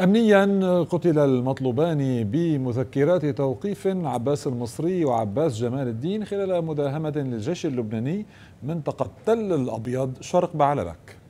أمنيا قتل المطلوبان بمذكرات توقيف عباس المصري وعباس جمال الدين خلال مداهمة للجيش اللبناني منطقة تل الأبيض شرق بعلبك